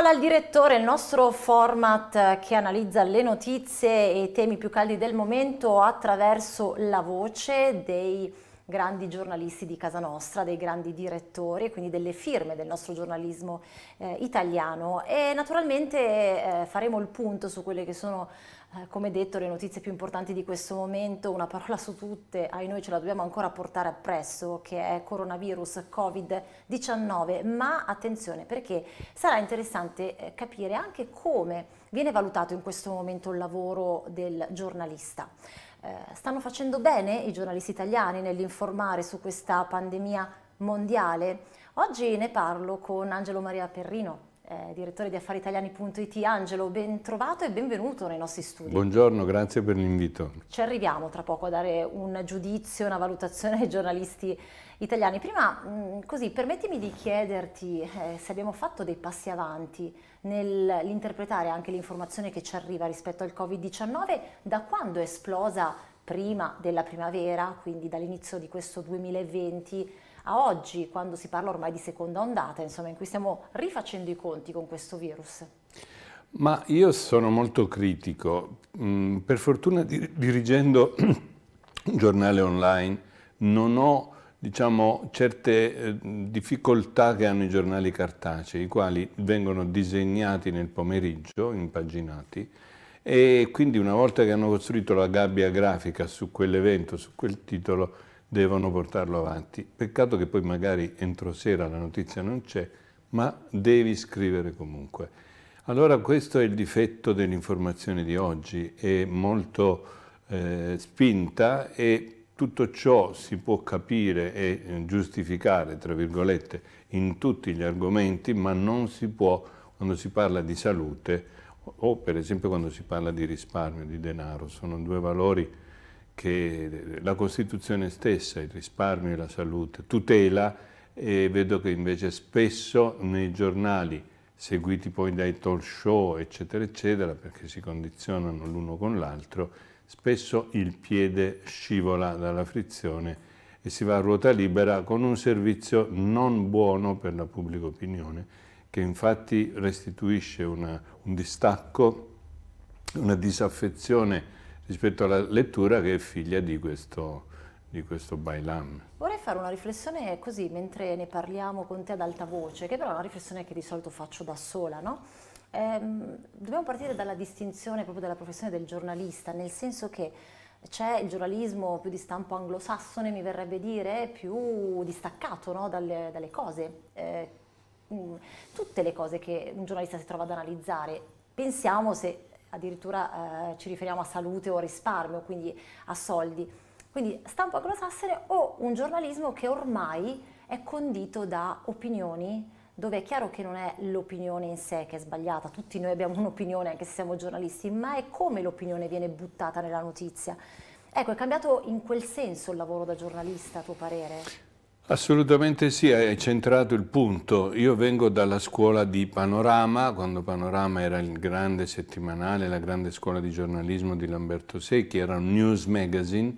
parola al direttore, il nostro format che analizza le notizie e i temi più caldi del momento attraverso la voce dei grandi giornalisti di casa nostra, dei grandi direttori e quindi delle firme del nostro giornalismo eh, italiano e naturalmente eh, faremo il punto su quelle che sono eh, come detto, le notizie più importanti di questo momento, una parola su tutte, ai noi ce la dobbiamo ancora portare appresso, che è coronavirus Covid-19, ma attenzione perché sarà interessante eh, capire anche come viene valutato in questo momento il lavoro del giornalista. Eh, stanno facendo bene i giornalisti italiani nell'informare su questa pandemia mondiale? Oggi ne parlo con Angelo Maria Perrino, eh, direttore di affariitaliani.it. Angelo, ben trovato e benvenuto nei nostri studi. Buongiorno, grazie per l'invito. Ci arriviamo tra poco a dare un giudizio, una valutazione ai giornalisti italiani. Prima, mh, mm, così, permettimi di chiederti eh, se abbiamo fatto dei passi avanti nell'interpretare anche l'informazione che ci arriva rispetto al Covid-19, da quando è esplosa prima della primavera, quindi dall'inizio di questo 2020, a oggi, quando si parla ormai di seconda ondata, insomma, in cui stiamo rifacendo i conti con questo virus? Ma io sono molto critico. Mm, per fortuna dirigendo un giornale online non ho diciamo, certe eh, difficoltà che hanno i giornali cartacei, i quali vengono disegnati nel pomeriggio, impaginati, e quindi una volta che hanno costruito la gabbia grafica su quell'evento, su quel titolo, devono portarlo avanti. Peccato che poi magari entro sera la notizia non c'è, ma devi scrivere comunque. Allora questo è il difetto dell'informazione di oggi, è molto eh, spinta e tutto ciò si può capire e eh, giustificare, tra virgolette, in tutti gli argomenti, ma non si può quando si parla di salute o per esempio quando si parla di risparmio, di denaro. Sono due valori che eh, la Costituzione stessa, il risparmio e la salute, tutela e vedo che invece spesso nei giornali, seguiti poi dai talk show, eccetera, eccetera, perché si condizionano l'uno con l'altro, spesso il piede scivola dalla frizione e si va a ruota libera con un servizio non buono per la pubblica opinione, che infatti restituisce una, un distacco, una disaffezione rispetto alla lettura che è figlia di questo, di questo bailam. Vorrei fare una riflessione così mentre ne parliamo con te ad alta voce, che però è una riflessione che di solito faccio da sola, no? ehm, dobbiamo partire dalla distinzione proprio della professione del giornalista, nel senso che c'è il giornalismo più di stampo anglosassone, mi verrebbe dire, più distaccato no? dalle, dalle, cose. Eh, mm, tutte le cose che un giornalista si trova ad analizzare. Pensiamo se addirittura eh, ci riferiamo a salute o a risparmio, quindi a soldi. Quindi stampo anglosassone o un giornalismo che ormai è condito da opinioni, dove è chiaro che non è l'opinione in sé che è sbagliata, tutti noi abbiamo un'opinione anche se siamo giornalisti, ma è come l'opinione viene buttata nella notizia. Ecco, è cambiato in quel senso il lavoro da giornalista, a tuo parere? Assolutamente sì, hai centrato il punto. Io vengo dalla scuola di Panorama, quando Panorama era il grande settimanale, la grande scuola di giornalismo di Lamberto Secchi, era un news magazine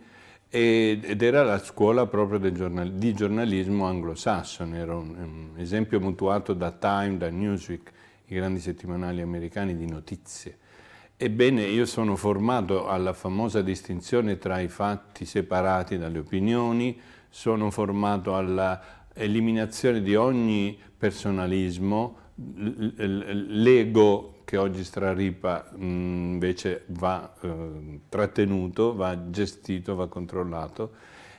ed era la scuola proprio giornal di giornalismo anglosassone, era un, un esempio mutuato da Time, da Newsweek, i grandi settimanali americani di notizie. Ebbene, io sono formato alla famosa distinzione tra i fatti separati dalle opinioni, sono formato all'eliminazione di ogni personalismo, l'ego che oggi straripa invece va ehm, trattenuto, va gestito, va controllato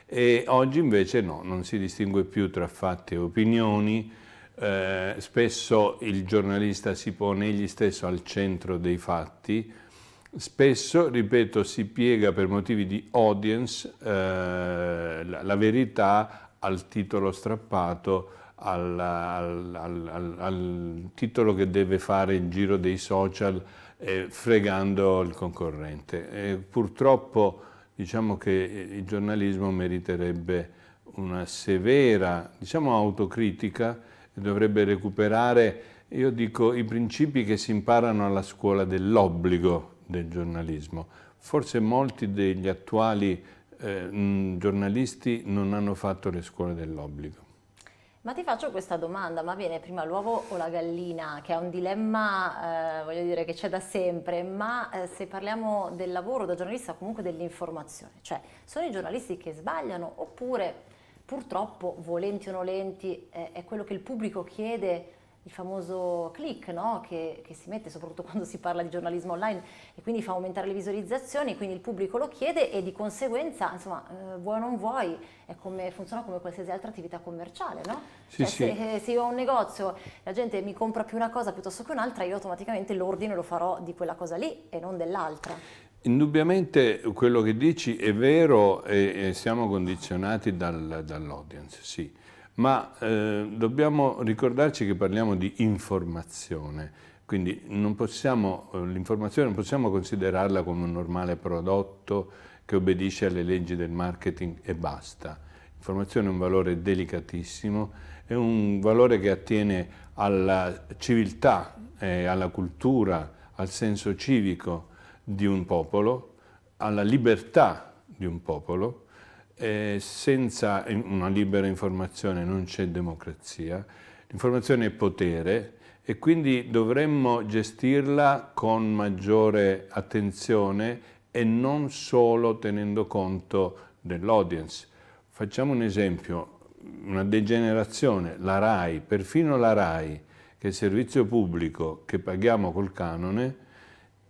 e oggi invece no, non si distingue più tra fatti e opinioni, eh, spesso il giornalista si pone egli stesso al centro dei fatti, Spesso, ripeto, si piega per motivi di audience eh, la, la, verità al titolo strappato, al, al, al, al, titolo che deve fare il giro dei social eh, fregando il concorrente. E purtroppo diciamo che eh, il giornalismo meriterebbe una severa diciamo, autocritica e dovrebbe recuperare, io dico, i principi che si imparano alla scuola dell'obbligo, del giornalismo. Forse molti degli attuali eh, giornalisti non hanno fatto le scuole dell'obbligo. Ma ti faccio questa domanda, ma bene, prima l'uovo o la gallina, che è un dilemma, eh, voglio dire, che c'è da sempre, ma eh, se parliamo del lavoro da giornalista, comunque dell'informazione, cioè sono i giornalisti che sbagliano oppure purtroppo, volenti o nolenti, eh, è quello che il pubblico chiede il famoso click no? che, che, si mette soprattutto quando si parla di giornalismo online e quindi fa aumentare le visualizzazioni, quindi il pubblico lo chiede e di conseguenza, insomma, eh, vuoi o non vuoi, come, funziona come qualsiasi altra attività commerciale, no? Sì, cioè, sì. Se, se, io ho un negozio, e la gente mi compra più una cosa piuttosto che un'altra, io automaticamente l'ordine lo farò di quella cosa lì e non dell'altra. Indubbiamente quello che dici è vero e, e siamo condizionati dal, dall'audience, sì ma eh, dobbiamo ricordarci che parliamo di informazione, quindi eh, l'informazione non possiamo considerarla come un normale prodotto che obbedisce alle leggi del marketing e basta. L'informazione è un valore delicatissimo, è un valore che attiene alla civiltà, eh, alla cultura, al senso civico di un popolo, alla libertà di un popolo eh, senza una libera informazione non c'è democrazia, l'informazione è potere e quindi dovremmo gestirla con maggiore attenzione e non solo tenendo conto dell'audience. Facciamo un esempio, una degenerazione, la RAI, perfino la RAI, che è il servizio pubblico che paghiamo col canone,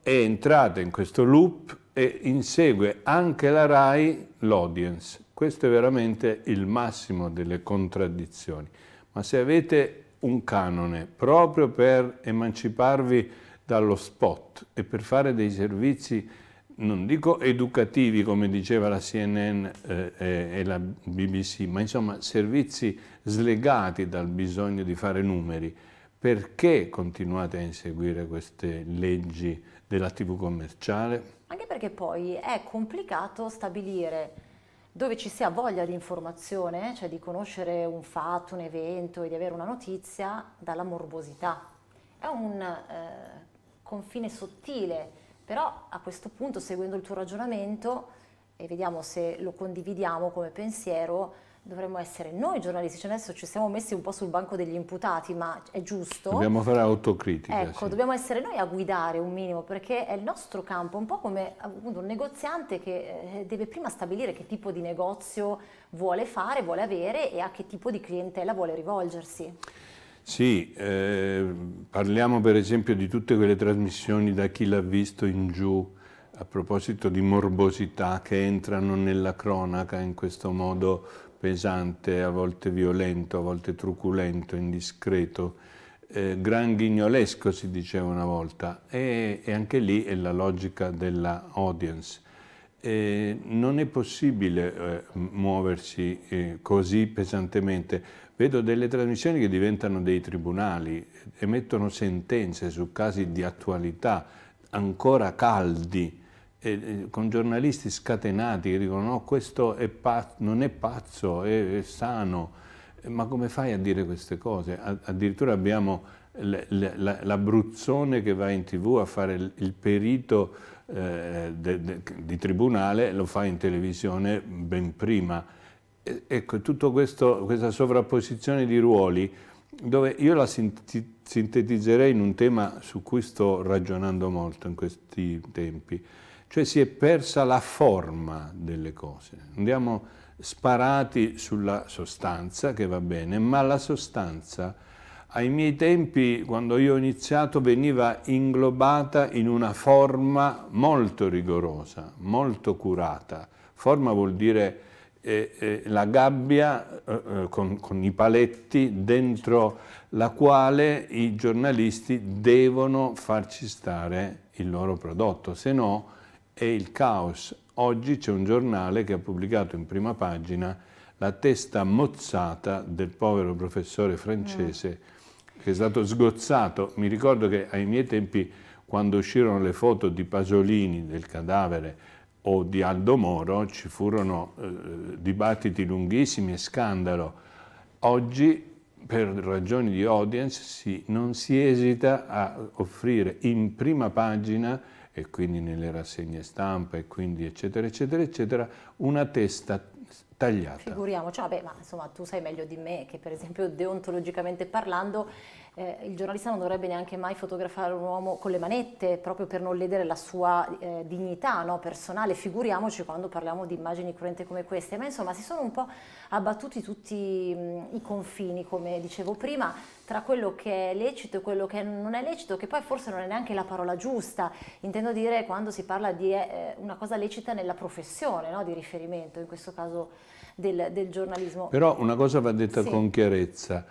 è entrata in questo loop e insegue anche la RAI l'audience. Questo è veramente il massimo delle contraddizioni. Ma se avete un canone proprio per emanciparvi dallo spot e per fare dei servizi, non dico educativi come diceva la CNN eh, eh, e la BBC, ma insomma servizi slegati dal bisogno di fare numeri, perché continuate a inseguire queste leggi della TV commerciale? Anche perché poi è complicato stabilire dove ci sia voglia di informazione, cioè di conoscere un fatto, un evento e di avere una notizia, dalla morbosità. È un eh, confine sottile, però a questo punto, seguendo il tuo ragionamento, e vediamo se lo condividiamo come pensiero, dovremmo essere noi giornalisti, cioè adesso ci siamo messi un po' sul banco degli imputati, ma è giusto. Dobbiamo fare autocritica. Ecco, sì. dobbiamo essere noi a guidare un minimo, perché è il nostro campo, un po' come appunto, un negoziante che eh, deve prima stabilire che tipo di negozio vuole fare, vuole avere e a che tipo di clientela vuole rivolgersi. Sì, eh, parliamo per esempio di tutte quelle trasmissioni da chi l'ha visto in giù, a proposito di morbosità che entrano nella cronaca in questo modo pesante, a volte violento, a volte truculento, indiscreto, eh, gran ghignolesco si diceva una volta e, e, anche lì è la logica della audience. E eh, non è possibile eh, muoversi eh, così pesantemente. Vedo delle trasmissioni che diventano dei tribunali, emettono sentenze su casi di attualità ancora caldi, eh, con giornalisti scatenati che dicono no, questo è non è pazzo, è, è, sano, ma come fai a dire queste cose? addirittura abbiamo l'Abruzzone che va in tv a fare il, perito eh, de, de, di tribunale, lo fa in televisione ben prima. E, ecco, questo questa sovrapposizione di ruoli, dove io la sintetizzerei in un tema su cui sto ragionando molto in questi tempi, cioè si è persa la forma delle cose. Andiamo sparati sulla sostanza, che va bene, ma la sostanza ai miei tempi, quando io ho iniziato, veniva inglobata in una forma molto rigorosa, molto curata. Forma vuol dire eh, eh, la gabbia eh, eh con, con, i paletti dentro la quale i giornalisti devono farci stare il loro prodotto, se no è il caos. Oggi c'è un giornale che ha pubblicato in prima pagina la testa mozzata del povero professore francese mm. che è stato sgozzato. Mi ricordo che ai miei tempi, quando uscirono le foto di Pasolini del cadavere o di Aldo Moro, ci furono eh, dibattiti lunghissimi e scandalo. Oggi per ragioni di audience si, non si esita a offrire in prima pagina e quindi nelle rassegne stampa e quindi eccetera eccetera eccetera, una testa tagliata. Figuriamoci, vabbè, ma insomma tu sai meglio di me che per esempio deontologicamente parlando eh, il giornalista non dovrebbe neanche mai fotografare un uomo con le manette proprio per non ledere la sua eh, dignità no, personale, figuriamoci quando parliamo di immagini cruente come queste, ma insomma si sono un po' abbattuti tutti mh, i confini, come dicevo prima, tra quello che è lecito e quello che non è lecito, che poi forse non è neanche la parola giusta, intendo dire quando si parla di eh, eh una cosa lecita nella professione no, di riferimento, in questo caso del, del giornalismo. Però una cosa va detta sì. con chiarezza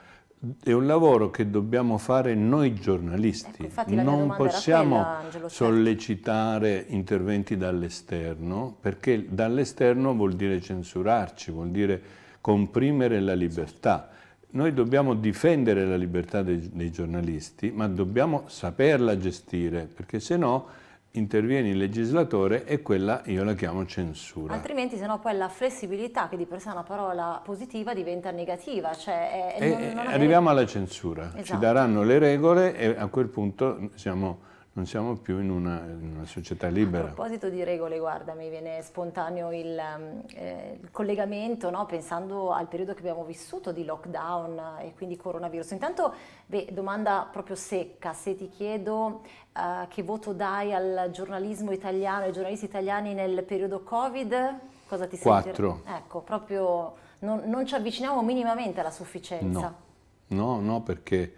è un lavoro che dobbiamo fare noi giornalisti, ecco, non possiamo quella, sollecitare interventi dall'esterno, perché dall'esterno vuol dire censurarci, vuol dire comprimere la libertà. Noi dobbiamo difendere la libertà dei, dei giornalisti, ma dobbiamo saperla gestire, perché se no interviene il legislatore e quella io la chiamo censura. Altrimenti sennò poi la flessibilità che di per sé è una parola positiva diventa negativa. Cioè è, è, non, non è... Arriviamo alla censura, esatto. ci daranno le regole e a quel punto siamo non siamo più in una, in una, società libera. A proposito di regole, guarda, mi viene spontaneo il, ehm, eh, il collegamento, no? pensando al periodo che abbiamo vissuto di lockdown e quindi coronavirus. Intanto, beh, domanda proprio secca, se ti chiedo eh, che voto dai al giornalismo italiano, ai giornalisti italiani nel periodo Covid, cosa ti Quattro. Ecco, proprio non, non, ci avviciniamo minimamente alla sufficienza. No, no, no perché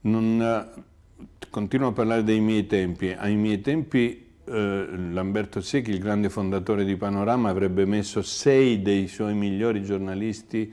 non continuo a parlare dei miei tempi. Ai miei tempi eh, Lamberto Secchi, il grande fondatore di Panorama, avrebbe messo sei dei suoi migliori giornalisti,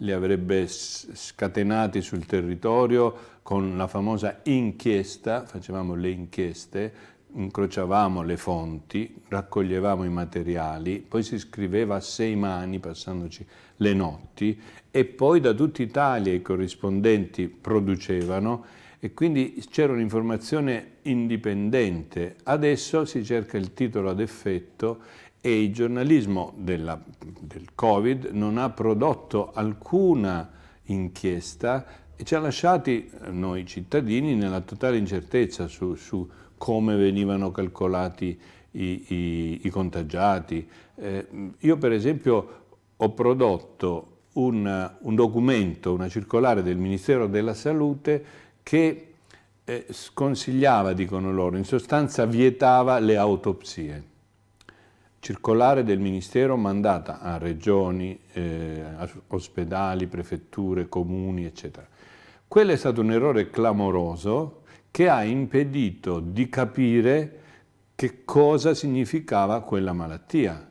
li avrebbe scatenati sul territorio con la famosa inchiesta, facevamo le inchieste, incrociavamo le fonti, raccoglievamo i materiali, poi si scriveva a sei mani passandoci le notti e poi da tutta Italia i corrispondenti producevano e quindi c'era un'informazione indipendente. Adesso si cerca il titolo ad effetto e il giornalismo della, del Covid non ha prodotto alcuna inchiesta e ci ha lasciati eh, noi cittadini nella totale incertezza su, su come venivano calcolati i, i, i contagiati. Eh, io per esempio ho prodotto un, un documento, una circolare del Ministero della Salute che eh, sconsigliava, dicono loro, in sostanza vietava le autopsie. Circolare del Ministero mandata a regioni, eh, ospedali, prefetture, comuni, eccetera. Quello è stato un errore clamoroso che ha impedito di capire che cosa significava quella malattia.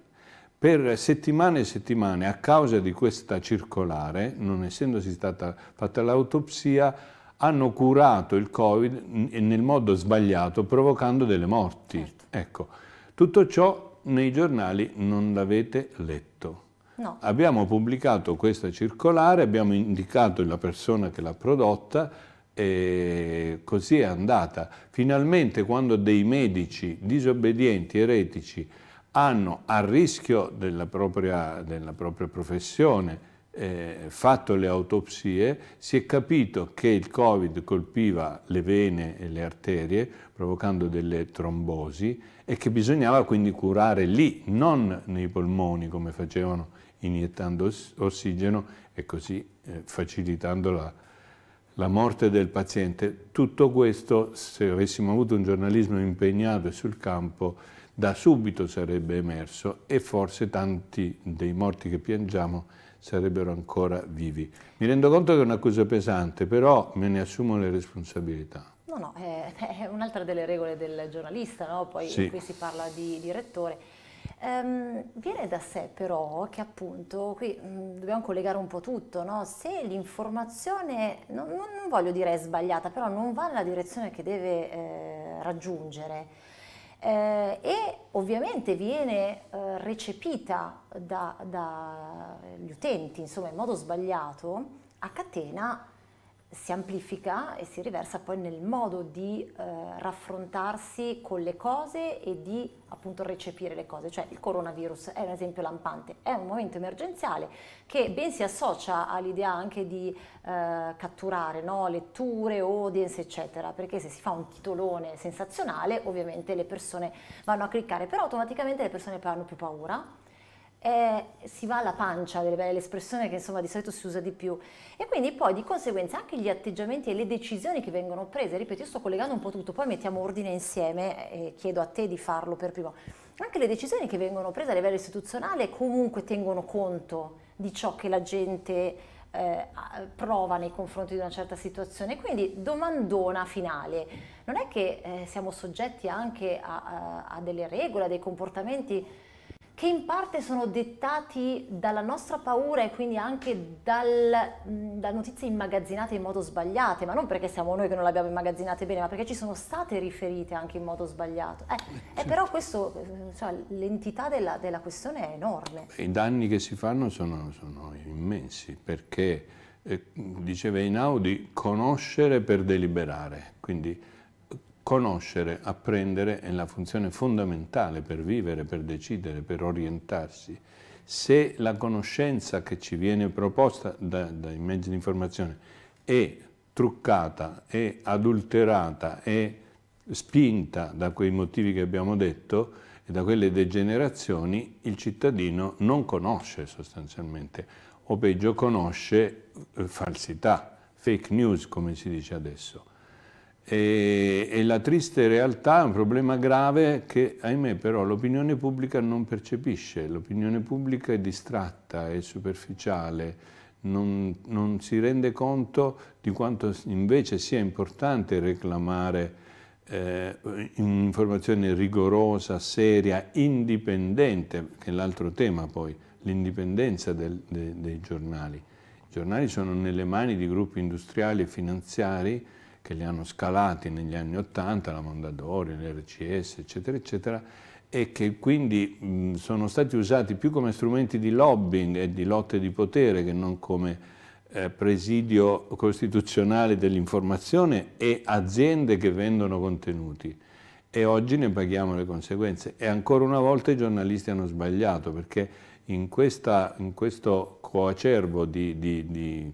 Per settimane e settimane, a causa di questa circolare, non essendosi stata fatta l'autopsia, hanno curato il Covid nel modo sbagliato, provocando delle morti. Certo. Ecco, tutto ciò nei giornali non l'avete letto. No. Abbiamo pubblicato questa circolare, abbiamo indicato la persona che l'ha prodotta e così è andata. Finalmente quando dei medici disobbedienti, eretici, hanno a rischio della propria, della propria professione, eh, fatto le autopsie, si è capito che il Covid colpiva le vene e le arterie, provocando delle trombosi, e che bisognava quindi curare lì, non nei polmoni come facevano iniettando ossigeno e così eh, facilitando la, la morte del paziente. Tutto questo, se avessimo avuto un giornalismo impegnato sul campo, da subito sarebbe emerso e forse tanti dei morti che piangiamo sarebbero ancora vivi. Mi rendo conto che è un'accusa pesante, però me ne assumo le responsabilità. No, no, è, è un'altra delle regole del giornalista, no? poi sì. qui si parla di, di rettore. Um, viene da sé però che appunto, qui mh, mm, dobbiamo collegare un po' tutto, no? se l'informazione, non, non, voglio dire è sbagliata, però non va nella direzione che deve eh, raggiungere, eh, e ovviamente viene eh, recepita dagli da utenti, insomma in modo sbagliato, a catena si amplifica e si riversa poi nel modo di eh, raffrontarsi con le cose e di appunto recepire le cose, cioè il coronavirus è un esempio lampante, è un momento emergenziale che ben si associa all'idea anche di eh, catturare no? letture, audience eccetera, perché se si fa un titolone sensazionale ovviamente le persone vanno a cliccare, però automaticamente le persone hanno più paura eh, si va alla pancia delle l'espressione che insomma di solito si usa di più. E quindi poi di conseguenza anche gli atteggiamenti e le decisioni che vengono prese, ripeto, io sto collegando un po' tutto, poi mettiamo ordine insieme e chiedo a te di farlo per primo. Anche le decisioni che vengono prese a livello istituzionale comunque tengono conto di ciò che la gente eh, prova nei confronti di una certa situazione. Quindi domandona finale, non è che eh, siamo soggetti anche a, a, a delle regole, a dei comportamenti che in parte sono dettati dalla nostra paura e quindi anche dal, da notizie immagazzinate in modo sbagliato, ma non perché siamo noi che non le abbiamo immagazzinate bene, ma perché ci sono state riferite anche in modo sbagliato. Eh, certo. eh, eh però questo, eh, cioè, l'entità della, della, questione è enorme. I danni che si fanno sono, sono immensi, perché, eh, diceva Inaudi, conoscere per deliberare, quindi Conoscere, apprendere è la funzione fondamentale per vivere, per decidere, per orientarsi. Se la conoscenza che ci viene proposta dai mezzi di informazione è truccata, è adulterata, è spinta da quei motivi che abbiamo detto e da quelle degenerazioni, il cittadino non conosce sostanzialmente, o peggio conosce eh, falsità, fake news come si dice adesso. E, e, la triste realtà è un problema grave che, ahimè, però l'opinione pubblica non percepisce, l'opinione pubblica è distratta, è superficiale, non, non, si rende conto di quanto invece sia importante reclamare eh, un'informazione rigorosa, seria, indipendente, che è l'altro tema poi, l'indipendenza de, dei giornali. I giornali sono nelle mani di gruppi industriali e finanziari che li hanno scalati negli anni Ottanta, la Mondadori, l'RCS, eccetera, eccetera, e che quindi mh, sono stati usati più come strumenti di lobbying e di lotte di potere che non come eh, presidio costituzionale dell'informazione e aziende che vendono contenuti. E oggi ne paghiamo le conseguenze. E ancora una volta i giornalisti hanno sbagliato perché in, questa, in questo coacervo di, di, di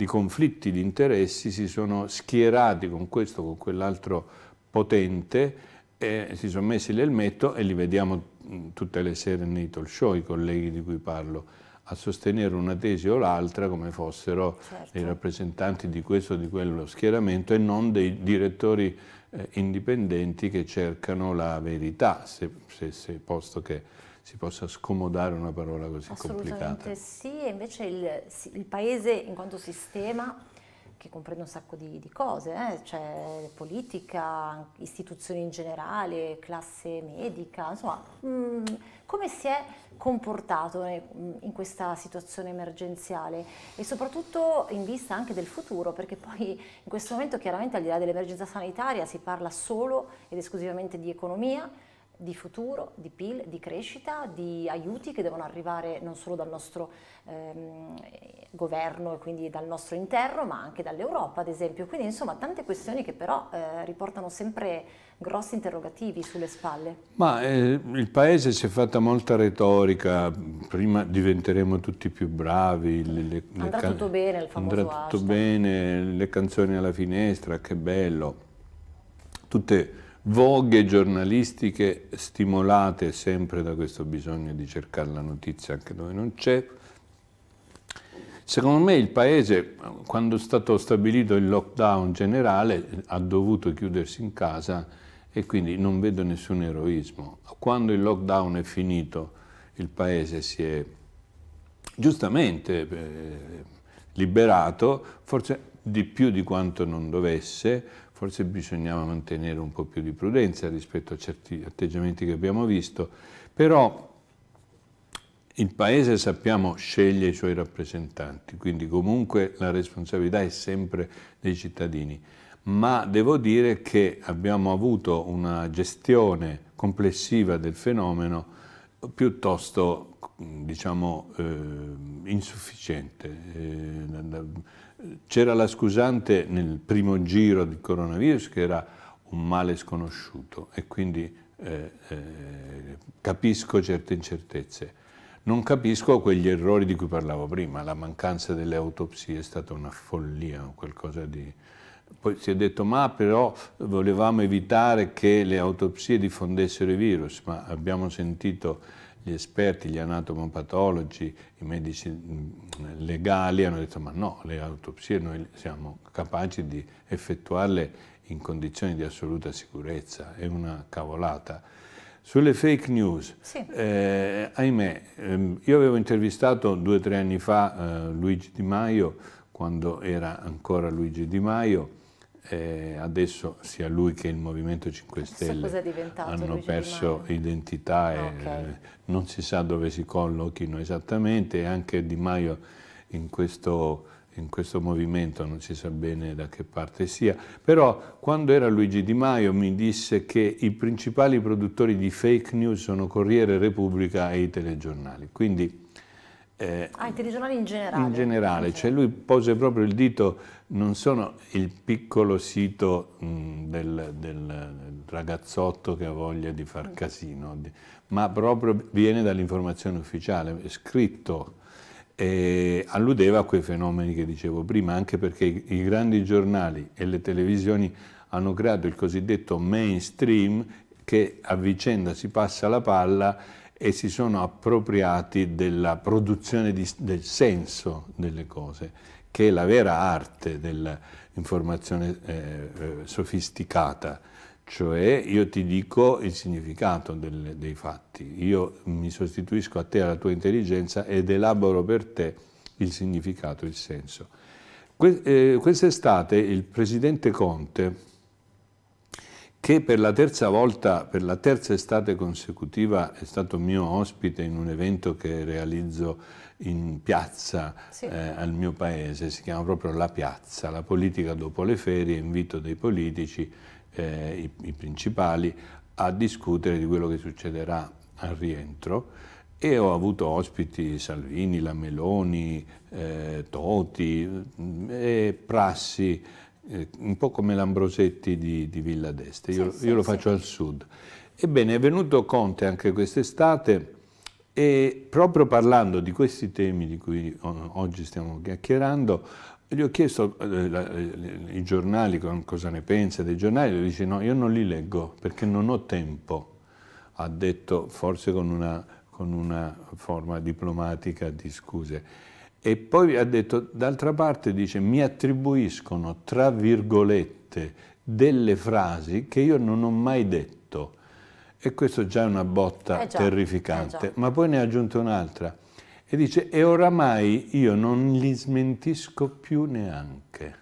di conflitti di interessi, si sono schierati con questo, con quell'altro potente, e si sono messi l'elmetto e li vediamo mm, tutte le sere nei talk show, i colleghi di cui parlo, a sostenere una tesi o l'altra come fossero certo. i rappresentanti di questo o di quello schieramento e non dei direttori eh, indipendenti che cercano la verità, se, se, se posto che si possa scomodare una parola così complicata. Assolutamente sì, e invece il, il, paese in quanto sistema, che comprende un sacco di, di cose, eh, cioè politica, istituzioni in generale, classe medica, insomma, mh, mm, come si è comportato mm, in questa situazione emergenziale e soprattutto in vista anche del futuro, perché poi in questo momento chiaramente al di là dell'emergenza sanitaria si parla solo ed esclusivamente di economia, di futuro, di PIL, di crescita, di aiuti che devono arrivare non solo dal nostro ehm, governo e quindi dal nostro interno, ma anche dall'Europa, ad esempio. Quindi insomma tante questioni che però eh, riportano sempre grossi interrogativi sulle spalle. Ma eh, il paese si è fatta molta retorica, prima diventeremo tutti più bravi. Le, le, andrà le tutto bene il famoso Andrà tutto hashtag. bene, le canzoni alla finestra, che bello. Tutte voghe giornalistiche stimolate sempre da questo bisogno di cercare la notizia anche dove non c'è. Secondo me il paese, quando è stato stabilito il lockdown generale, ha dovuto chiudersi in casa e quindi non vedo nessun eroismo. Quando il lockdown è finito, il paese si è giustamente eh, liberato, forse di più di quanto non dovesse, forse bisognava mantenere un po' più di prudenza rispetto a certi atteggiamenti che abbiamo visto, però il Paese, sappiamo, sceglie i suoi rappresentanti, quindi comunque la responsabilità è sempre dei cittadini, ma devo dire che abbiamo avuto una gestione complessiva del fenomeno piuttosto diciamo, eh, insufficiente. Eh, c'era la scusante nel primo giro di coronavirus che era un male sconosciuto e quindi eh, eh, capisco certe incertezze. Non capisco quegli errori di cui parlavo prima, la mancanza delle autopsie è stata una follia, qualcosa di poi si è detto ma però volevamo evitare che le autopsie diffondessero i virus, ma abbiamo sentito gli esperti, gli anatomopatologi, i medici mm, legali hanno detto ma no, le autopsie noi siamo capaci di effettuarle in condizioni di assoluta sicurezza, è una cavolata. Sulle fake news, sì. eh, ahimè, ehm, io avevo intervistato due o tre anni fa eh, Luigi Di Maio, quando era ancora Luigi Di Maio, eh, adesso sia lui che il Movimento 5 Stelle hanno perso identità e ah, okay. non si sa dove si collochino esattamente e anche Di Maio in questo, in questo movimento non si sa bene da che parte sia. Però quando era Luigi Di Maio mi disse che i principali produttori di fake news sono Corriere Repubblica e i telegiornali. Quindi Ah, eh, ah, i telegiornali in generale. In generale, ah, cioè lui pose proprio il dito, non sono il piccolo sito mh, mm, del, del, ragazzotto che ha voglia di far mm. casino, di, ma proprio viene dall'informazione ufficiale, è scritto. E alludeva a quei fenomeni che dicevo prima, anche perché i, i grandi giornali e le televisioni hanno creato il cosiddetto mainstream che a vicenda si passa la palla e si sono appropriati della produzione di, del senso delle cose, che è la vera arte dell'informazione eh, eh, sofisticata, cioè io ti dico il significato del, dei fatti, io mi sostituisco a te, alla tua intelligenza ed elaboro per te il significato, il senso. Que, eh, quest'estate il presidente Conte che per la terza volta, per la terza estate consecutiva, è stato mio ospite in un evento che realizzo in piazza sì. eh, al mio paese, si chiama proprio La Piazza, la politica dopo le ferie, invito dei politici, eh, i, i principali, a discutere di quello che succederà al rientro e ho avuto ospiti Salvini, la Meloni, eh, Toti, eh, Prassi, eh, un po' come l'Ambrosetti di, di Villa d'Este, io, sì, io sì, lo faccio sì. al sud. Ebbene, è venuto Conte anche quest'estate e proprio parlando di questi temi di cui oggi stiamo chiacchierando, gli ho chiesto eh, la, eh, i giornali cosa ne pensa dei giornali, lui dice no, io non li leggo perché non ho tempo, ha detto forse con una, con una forma diplomatica di scuse. E poi ha detto, d'altra parte dice, mi attribuiscono, tra virgolette, delle frasi che io non ho mai detto. E questo già è una botta eh già, eh terrificante. Eh Ma poi ne ha aggiunto un'altra. E dice, e oramai io non li smentisco più neanche.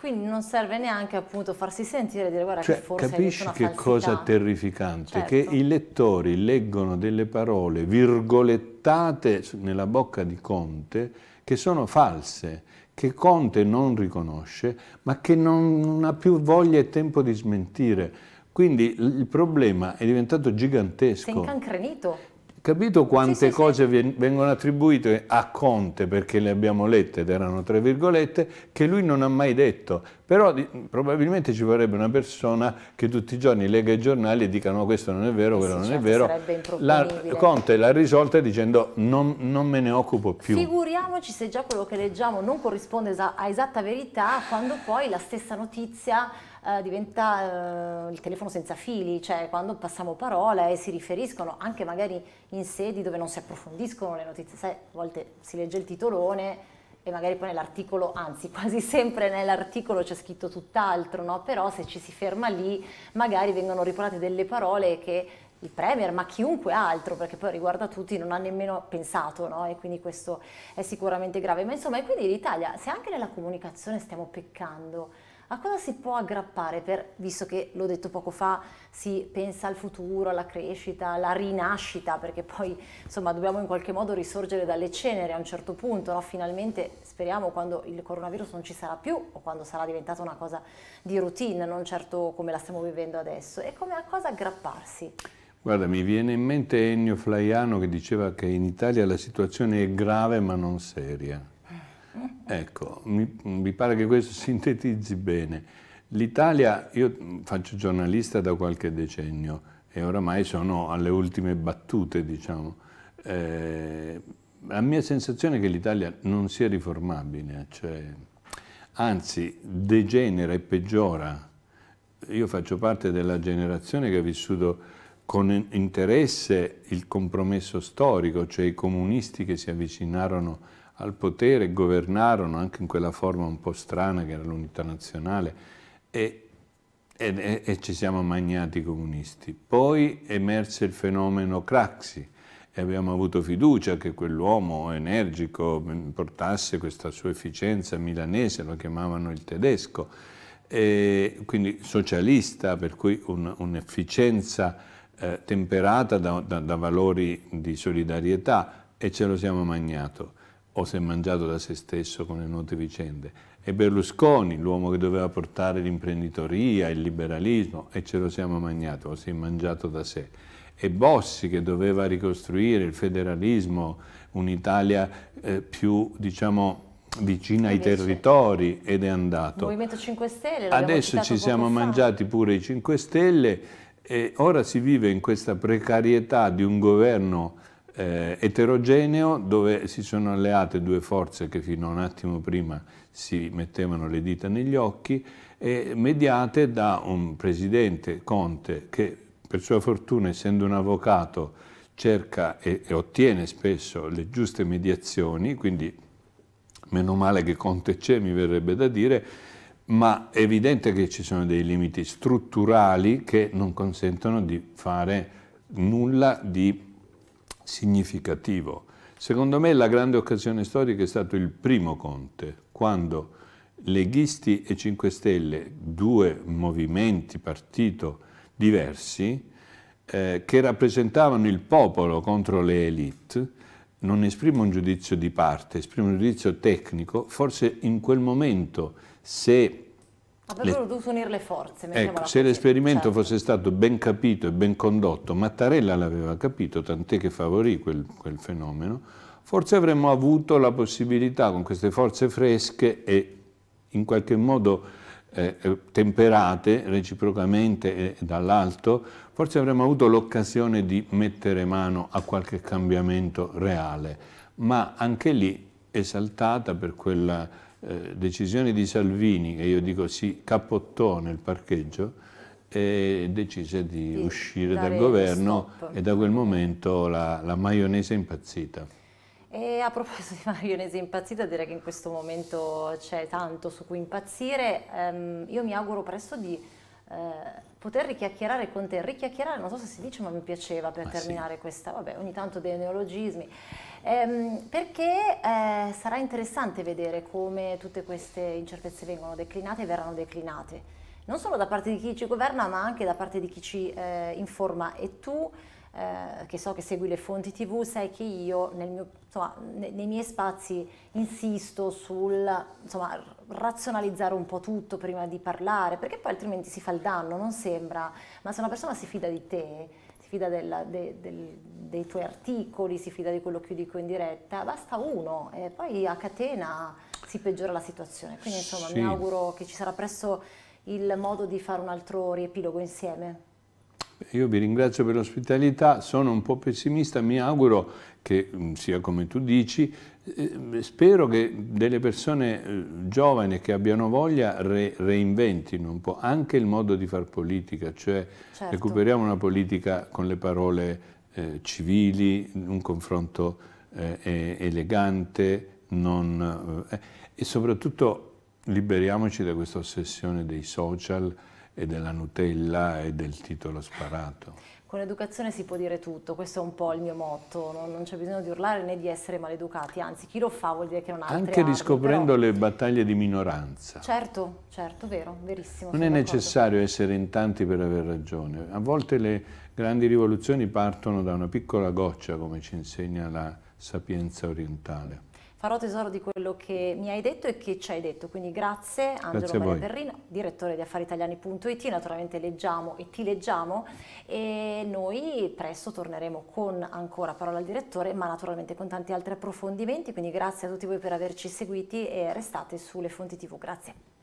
Quindi non serve neanche appunto farsi sentire e dire guarda cioè, che forse capisci che falsità. cosa terrificante? Certo. Che i lettori leggono delle parole virgolettate nella bocca di Conte che sono false, che Conte non riconosce, ma che non, non ha più voglia e tempo di smentire. Quindi il problema è diventato gigantesco. Si è incancrenito. Capito quante sì, cose sì. vengono attribuite a Conte, perché le abbiamo lette ed erano tre virgolette, che lui non ha mai detto. Però probabilmente ci vorrebbe una persona che tutti i giorni lega i giornali e dica no questo non è vero, quello sì, non certo, è vero. La, Conte l'ha risolta dicendo non, non, me ne occupo più. Figuriamoci se già quello che leggiamo non corrisponde a esatta verità quando poi la stessa notizia eh, diventa eh, il telefono senza fili, cioè quando passiamo parola e si riferiscono anche magari in sedi dove non si approfondiscono le notizie, sai, a volte si legge il titolone e magari poi nell'articolo, anzi quasi sempre nell'articolo c'è scritto tutt'altro, no? però se ci si ferma lì magari vengono riportate delle parole che il Premier, ma chiunque altro, perché poi riguarda tutti, non ha nemmeno pensato, no? e quindi questo è sicuramente grave. Ma insomma, e quindi l'Italia, se anche nella comunicazione stiamo peccando, a cosa si può aggrappare per, visto che l'ho detto poco fa, si pensa al futuro, alla crescita, alla rinascita, perché poi insomma dobbiamo in qualche modo risorgere dalle ceneri a un certo punto, no? finalmente speriamo quando il coronavirus non ci sarà più o quando sarà diventata una cosa di routine, non certo come la stiamo vivendo adesso, e come a cosa aggrapparsi. Guarda, mi viene in mente Ennio Flaiano che diceva che in Italia la situazione è grave ma non seria. Ecco, mi, mi pare che questo sintetizzi bene. L'Italia, io faccio giornalista da qualche decennio e oramai sono alle ultime battute, diciamo. Eh, la mia sensazione è che l'Italia non sia riformabile, cioè, anzi degenera e peggiora. Io faccio parte della generazione che ha vissuto con interesse il compromesso storico, cioè i comunisti che si avvicinarono al potere, governarono anche in quella forma un po' strana che era l'unità nazionale e, e, e ci siamo magnati i comunisti. Poi emerse il fenomeno Craxi e abbiamo avuto fiducia che quell'uomo energico mm, portasse questa sua efficienza milanese, lo chiamavano il tedesco, e quindi socialista, per cui un'efficienza eh, temperata da, da, da valori di solidarietà e ce lo siamo magnato o si è mangiato da se stesso con le note vicende. E Berlusconi, l'uomo che doveva portare l'imprenditoria, il liberalismo, e ce lo siamo mangiato, o si è mangiato da sé. E Bossi che doveva ricostruire il federalismo, un'Italia eh, più, diciamo, vicina Invece, ai territori ed è andato. Il Movimento 5 Stelle. Adesso ci siamo mangiati pure i 5 Stelle e ora si vive in questa precarietà di un governo eh, eterogeneo dove si sono alleate due forze che fino a un attimo prima si mettevano le dita negli occhi, e mediate da un presidente Conte che per sua fortuna essendo un avvocato cerca e, e ottiene spesso le giuste mediazioni, quindi meno male che Conte c'è mi verrebbe da dire, ma è evidente che ci sono dei limiti strutturali che non consentono di fare nulla di significativo. Secondo me la grande occasione storica è stato il primo Conte, quando leghisti e 5 Stelle, due movimenti, partito diversi, eh, che rappresentavano il popolo contro le elite, non esprimo un giudizio di parte, esprimo un giudizio tecnico, forse in quel momento se Avrebbero dovuto unire le forze. Ecco, se l'esperimento certo. fosse stato ben capito e ben condotto, Mattarella l'aveva capito, tant'è che favorì quel, quel fenomeno, forse avremmo avuto la possibilità con queste forze fresche e in qualche modo eh, eh temperate reciprocamente eh, dall'alto, forse avremmo avuto l'occasione di mettere mano a qualche cambiamento reale, ma anche lì esaltata per quella eh, decisione di Salvini, che io dico si capottò nel parcheggio, e decise di, di uscire dal governo stop. e da quel momento la, la maionese è impazzita. E a proposito di maionese impazzita, direi che in questo momento c'è tanto su cui impazzire. Um, io mi auguro presto di eh, poter richiacchierare con te, richiacchierare non so se si dice ma mi piaceva per ah, terminare sì. questa, vabbè ogni tanto dei neologismi, ehm, perché eh, sarà interessante vedere come tutte queste incertezze vengono declinate e verranno declinate, non solo da parte di chi ci governa ma anche da parte di chi ci eh, informa e tu eh, che so che segui le fonti tv, sai che io mio, insomma, nei, nei miei spazi insisto sul insomma, razionalizzare un po' tutto prima di parlare, perché poi altrimenti si fa il danno, non sembra, ma se una persona si fida di te, si fida della, de, del, dei tuoi articoli, si fida di quello che io dico in diretta, basta uno e poi a catena si peggiora la situazione. Quindi insomma sì. mi auguro che ci sarà presto il modo di fare un altro riepilogo insieme. Io vi ringrazio per l'ospitalità, sono un po' pessimista, mi auguro che mm, sia come tu dici, eh, spero che delle persone eh, giovani che abbiano voglia re reinventino un po' anche il modo di fare politica, cioè certo. recuperiamo una politica con le parole eh, civili, un confronto eh, elegante, non, eh, e soprattutto liberiamoci da questa ossessione dei social e della Nutella e del titolo sparato. Con l'educazione si può dire tutto, questo è un po' il mio motto, no? non c'è bisogno di urlare né di essere maleducati, anzi chi lo fa vuol dire che non ha altre Anche riscoprendo però... le battaglie di minoranza. Certo, certo, vero, verissimo. Non è necessario essere in tanti per aver ragione, a volte le grandi rivoluzioni partono da una piccola goccia, come ci insegna la sapienza orientale farò tesoro di quello che mi hai detto e che ci hai detto. Quindi grazie Angelo grazie Maria Berrino, direttore di affaritaliani.it, naturalmente leggiamo e ti leggiamo e noi presto torneremo con ancora parola al direttore, ma naturalmente con tanti altri approfondimenti, quindi grazie a tutti voi per averci seguiti e restate sulle fonti TV. Grazie.